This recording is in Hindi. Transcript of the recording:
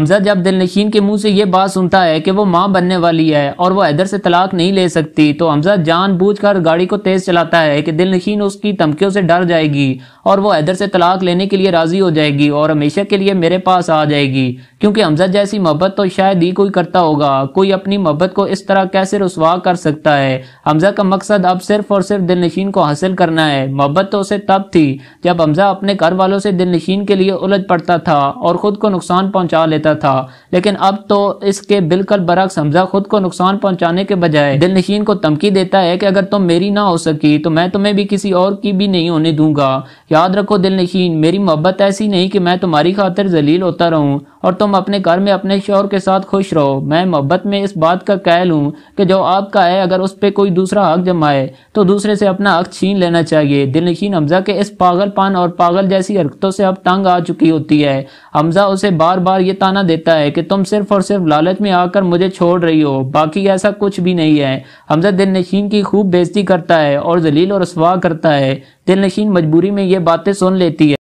हमजा जब दिलनशीन के मुंह से ये बात सुनता है कि वो माँ बनने वाली है और वो हैदर से तलाक नहीं ले सकती तो हमजा कर गाड़ी को तेज चलाता है कि दिलनशीन उसकी धमकियों से डर जाएगी और वो हैदर से तलाक लेने के लिए राजी हो जाएगी और हमेशा के लिए मेरे पास आ जाएगी क्योंकि हमजा जैसी मोहब्बत तो शायद ही कोई करता होगा कोई अपनी मोहब्बत को इस तरह कैसे रसवा कर सकता है हमजा का मकसद अब सिर्फ और सिर्फ दिलनशीन को हासिल करना है मोहब्बत तो उसे तब थी जब हमजा अपने घर वालों से दिलनशीन के लिए उलझ पड़ता था और खुद को नुकसान पहुंचा लेता करता था लेकिन अब तो इसके बिल्कुल बरक्स हमजा खुद को नुकसान पहुंचाने के बजाय दिल नशीन को तमकी देता है कि अगर तुम मेरी ना हो सकी तो मैं तुम्हें भी किसी और की भी नहीं होने दूंगा याद रखो दिल नशीन मेरी मोहब्बत ऐसी नहीं कि मैं तुम्हारी खातिर जलील होता रहूँ और तुम अपने घर में अपने शोर के साथ खुश रहो मैं मोहब्बत में इस बात का कहल हूँ कि जो आपका है अगर उस पर कोई दूसरा हक जमाए तो दूसरे से अपना हक छीन लेना चाहिए दिल नशीन हमजा के इस पान और पागल जैसी हरकतों से अब तंग आ चुकी होती है हमजा उसे बार बार ये ताना निशाना देता है कि तुम सिर्फ और सिर्फ लालच में आकर मुझे छोड़ रही हो बाकी ऐसा कुछ भी नहीं है हमजा दिल नशीन की खूब बेजती करता है और जलील और रसवा करता है दिल नशीन मजबूरी में ये बातें सुन लेती है